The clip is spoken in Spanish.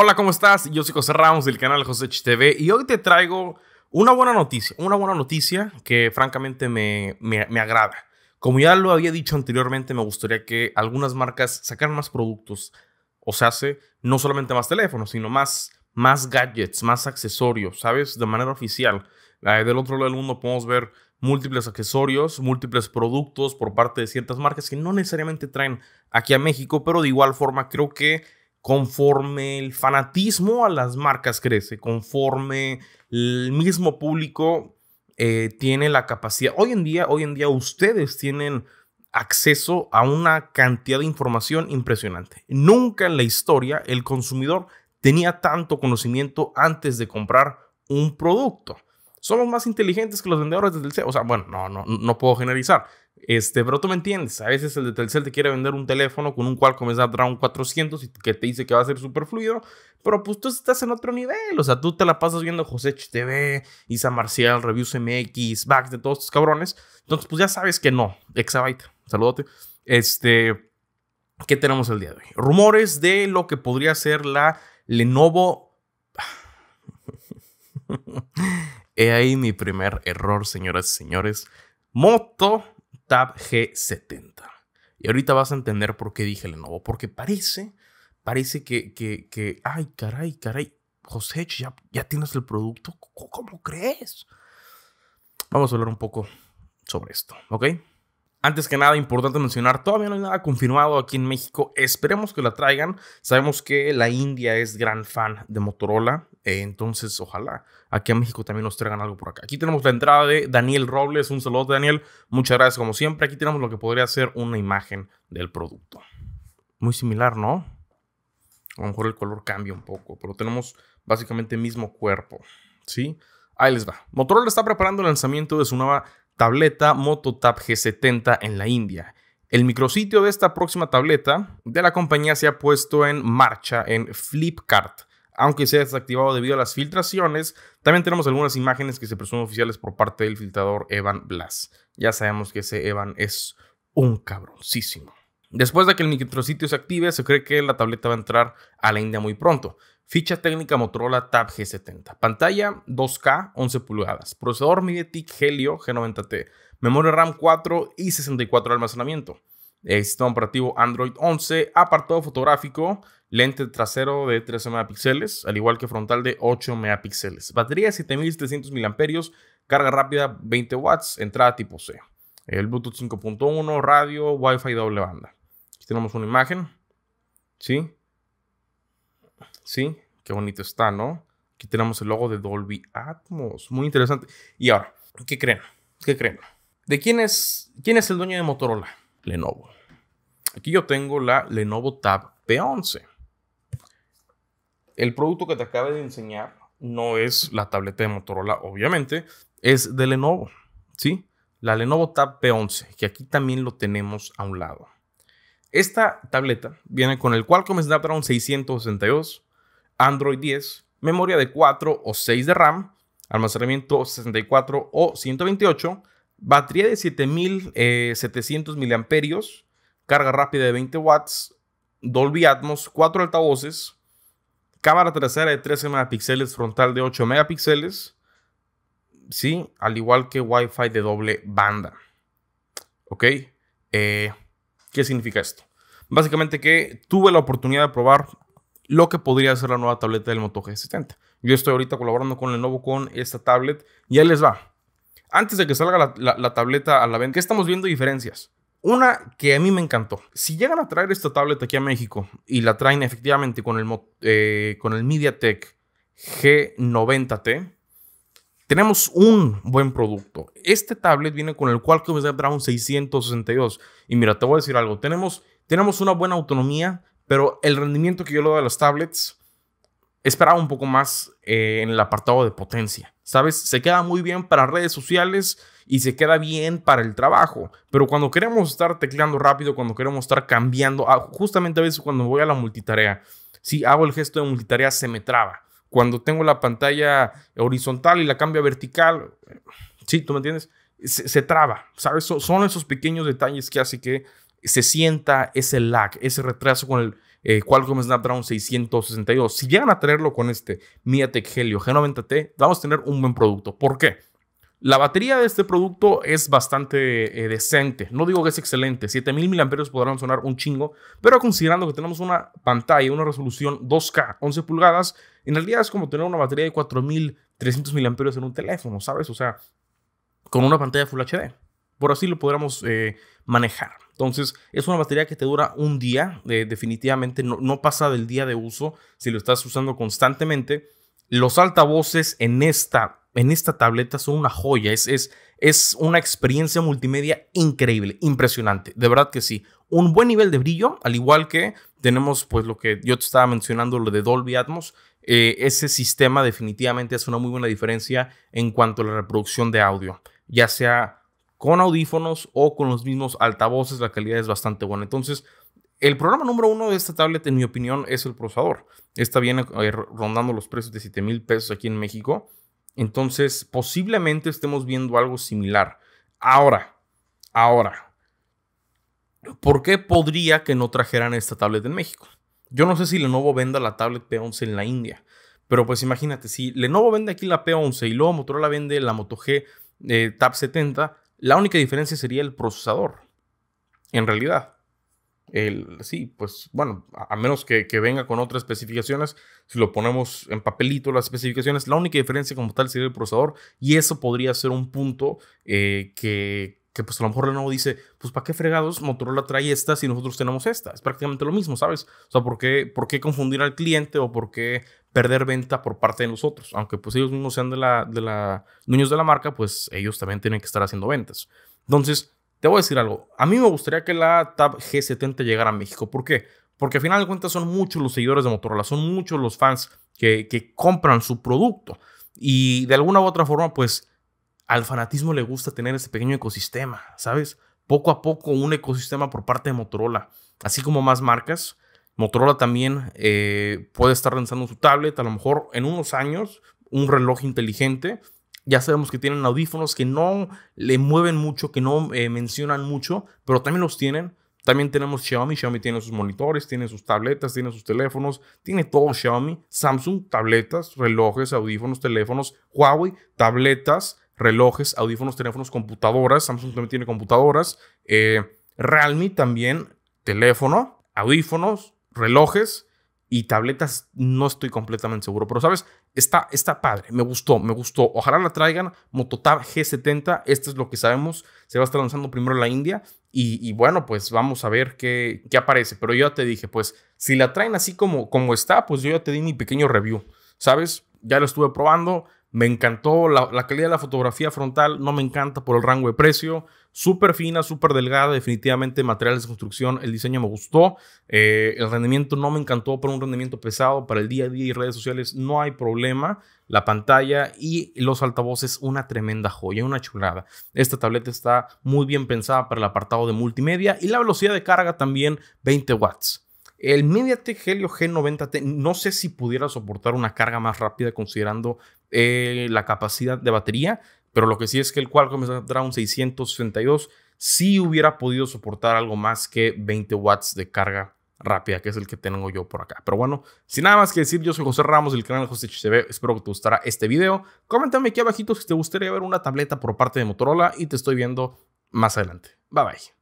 Hola, ¿cómo estás? Yo soy José Ramos del canal José TV y hoy te traigo una buena noticia, una buena noticia que francamente me, me, agrada. Como ya lo había dicho anteriormente, me gustaría que algunas marcas sacaran más productos, o sea, no solamente más teléfonos, sino más, más gadgets, más accesorios, ¿sabes? De manera oficial. Eh, del otro lado del mundo podemos ver múltiples accesorios, múltiples productos por parte de ciertas marcas que no necesariamente traen aquí a México, pero de igual forma creo que conforme el fanatismo a las marcas crece, conforme el mismo público eh, tiene la capacidad. Hoy en día, hoy en día ustedes tienen acceso a una cantidad de información impresionante. Nunca en la historia el consumidor tenía tanto conocimiento antes de comprar un producto. Somos más inteligentes que los vendedores desde el CEO. O sea, bueno, no, no, no puedo generalizar, este, pero tú me entiendes, a veces el de Telcel te quiere vender un teléfono con un Qualcomm Snapdragon 400 y que te dice que va a ser súper fluido, pero pues tú estás en otro nivel, o sea, tú te la pasas viendo José HTV, Isa Marcial, Reviews MX, Backs de todos estos cabrones, entonces pues ya sabes que no, Exabyte, saludote, este, ¿qué tenemos el día de hoy? Rumores de lo que podría ser la Lenovo... He ahí mi primer error, señoras y señores. Moto Tab G70. Y ahorita vas a entender por qué dije Lenovo, porque parece, parece que, que, que ay, caray, caray, José, ya, ya tienes el producto, ¿Cómo, ¿cómo crees? Vamos a hablar un poco sobre esto, ¿ok? Antes que nada, importante mencionar, todavía no hay nada confirmado aquí en México. Esperemos que la traigan. Sabemos que la India es gran fan de Motorola entonces, ojalá aquí a México también nos traigan algo por acá. Aquí tenemos la entrada de Daniel Robles. Un saludo, Daniel. Muchas gracias, como siempre. Aquí tenemos lo que podría ser una imagen del producto. Muy similar, ¿no? A lo mejor el color cambia un poco, pero tenemos básicamente el mismo cuerpo. ¿Sí? Ahí les va. Motorola está preparando el lanzamiento de su nueva tableta Mototab G70 en la India. El micrositio de esta próxima tableta de la compañía se ha puesto en marcha en Flipkart, aunque sea desactivado debido a las filtraciones. También tenemos algunas imágenes que se presumen oficiales por parte del filtrador Evan Blass. Ya sabemos que ese Evan es un cabroncísimo. Después de que el micrositio se active, se cree que la tableta va a entrar a la India muy pronto. Ficha técnica Motorola Tab G70. Pantalla 2K 11 pulgadas. Procesador MediaTek Helio G90T. Memoria RAM 4 y 64 de almacenamiento. sistema operativo Android 11. Apartado fotográfico lente trasero de 13 megapíxeles, al igual que frontal de 8 megapíxeles. Batería de 7300 mAh, carga rápida 20 watts, entrada tipo C. El Bluetooth 5.1, radio, Wi-Fi doble banda. Aquí tenemos una imagen. ¿Sí? ¿Sí? Qué bonito está, ¿no? Aquí tenemos el logo de Dolby Atmos. Muy interesante. Y ahora, ¿qué creen? ¿Qué creen? ¿De quién es, quién es el dueño de Motorola? Lenovo. Aquí yo tengo la Lenovo Tab P11 el producto que te acabo de enseñar no es la tableta de Motorola, obviamente, es de Lenovo, ¿sí? La Lenovo Tab P11, que aquí también lo tenemos a un lado. Esta tableta viene con el Qualcomm Snapdragon 662, Android 10, memoria de 4 o 6 de RAM, almacenamiento 64 o 128, batería de 7700 mAh, eh, carga rápida de 20 watts, Dolby Atmos, 4 altavoces, Cámara trasera de 13 megapíxeles, frontal de 8 megapíxeles. Sí, al igual que Wi-Fi de doble banda. ¿Ok? Eh, ¿Qué significa esto? Básicamente que tuve la oportunidad de probar lo que podría ser la nueva tableta del Moto G70. Yo estoy ahorita colaborando con Lenovo con esta tablet y ahí les va. Antes de que salga la, la tableta a la venta, ¿qué estamos viendo diferencias? Una que a mí me encantó. Si llegan a traer esta tablet aquí a México y la traen efectivamente con el, eh, con el MediaTek G90T, tenemos un buen producto. Este tablet viene con el Qualcomm Snapdragon 662. Y mira, te voy a decir algo. Tenemos, tenemos una buena autonomía, pero el rendimiento que yo le doy a las tablets Esperaba un poco más eh, en el apartado de potencia. ¿Sabes? Se queda muy bien para redes sociales y se queda bien para el trabajo. Pero cuando queremos estar tecleando rápido, cuando queremos estar cambiando, ah, justamente a veces cuando voy a la multitarea, si hago el gesto de multitarea se me traba. Cuando tengo la pantalla horizontal y la cambio vertical, sí, ¿tú me entiendes? Se, traba, ¿sabes? son esos pequeños detalles que hace que se sienta ese lag, ese retraso con el, eh, Qualcomm Snapdragon 662. Si llegan a traerlo con este MediaTek Helio G90T, vamos a tener un buen producto. ¿Por qué? La batería de este producto es bastante eh, decente. No digo que es excelente. 7000 mAh podrán sonar un chingo, pero considerando que tenemos una pantalla, una resolución 2K, 11 pulgadas, en realidad es como tener una batería de 4300 mAh en un teléfono, ¿sabes? O sea, con una pantalla Full HD. Por así lo podríamos eh, manejar. Entonces, es una batería que te dura un día, definitivamente no, pasa del día de uso si lo estás usando constantemente. Los altavoces en esta en esta tableta son una joya. Es, es, una experiencia multimedia increíble, impresionante. De verdad que sí. Un buen nivel de brillo, al igual que tenemos pues lo que yo te estaba mencionando, lo de Dolby Atmos. Eh, ese sistema definitivamente hace una muy buena diferencia en cuanto a la reproducción de audio, ya sea con audífonos o con los mismos altavoces, la calidad es bastante buena. Entonces, el programa número uno de esta tablet, en mi opinión, es el procesador. Esta viene eh, rondando los precios de 7 mil pesos aquí en México. Entonces, posiblemente estemos viendo algo similar. Ahora, ahora, ¿por qué podría que no trajeran esta tablet en México? Yo no sé si Lenovo venda la tablet P11 en la India, pero pues imagínate, si Lenovo vende aquí la P11 y luego Motorola vende la Moto G eh, Tab 70, la única diferencia sería el procesador. En realidad. El, sí, pues bueno, a, menos que, venga con otras especificaciones, si lo ponemos en papelito las especificaciones, la única diferencia como tal sería el procesador y eso podría ser un punto eh, que, pues a lo mejor no dice, pues ¿para qué fregados Motorola trae esta si nosotros tenemos esta? Es prácticamente lo mismo, ¿sabes? O sea, ¿por qué, por qué confundir al cliente o por qué perder venta por parte de nosotros. Aunque pues ellos mismos sean de la, de la, dueños de la marca, pues ellos también tienen que estar haciendo ventas. Entonces, te voy a decir algo. A mí me gustaría que la Tab G70 llegara a México. ¿Por qué? Porque al final de cuentas son muchos los seguidores de Motorola, son muchos los fans que, que compran su producto. Y de alguna u otra forma, pues al fanatismo le gusta tener ese pequeño ecosistema, ¿sabes? Poco a poco un ecosistema por parte de Motorola, así como más marcas Motorola también eh, puede estar lanzando su tablet, a lo mejor en unos años, un reloj inteligente. Ya sabemos que tienen audífonos que no le mueven mucho, que no eh, mencionan mucho, pero también los tienen. También tenemos Xiaomi. Xiaomi tiene sus monitores, tiene sus tabletas, tiene sus teléfonos, tiene todo Xiaomi. Samsung, tabletas, relojes, audífonos, teléfonos. Huawei, tabletas, relojes, audífonos, teléfonos, computadoras. Samsung también tiene computadoras. Eh, Realme también, teléfono, audífonos, relojes y tabletas, no estoy completamente seguro, pero sabes, está, está padre, me gustó, me gustó. Ojalá la traigan, Mototab G70, esto es lo que sabemos, se va a estar lanzando primero en la India y, bueno, pues vamos a ver qué, qué aparece, pero yo ya te dije, pues si la traen así como, como está, pues yo ya te di mi pequeño review, ¿sabes? Ya lo estuve probando, me encantó la, calidad de la fotografía frontal, no me encanta por el rango de precio. Súper fina, súper delgada, definitivamente materiales de construcción, el diseño me gustó. Eh, el rendimiento no me encantó, pero un rendimiento pesado para el día a día y redes sociales no hay problema. La pantalla y los altavoces, una tremenda joya, una chulada. Esta tableta está muy bien pensada para el apartado de multimedia y la velocidad de carga también 20 watts. El MediaTek Helio G90T no sé si pudiera soportar una carga más rápida considerando eh, la capacidad de batería, pero lo que sí es que el Qualcomm Snapdragon 662 sí hubiera podido soportar algo más que 20 watts de carga rápida, que es el que tengo yo por acá. Pero bueno, sin nada más que decir, yo soy José Ramos del canal José HCB. Espero que te gustara este video. Coméntame aquí abajito si te gustaría ver una tableta por parte de Motorola y te estoy viendo más adelante. Bye bye.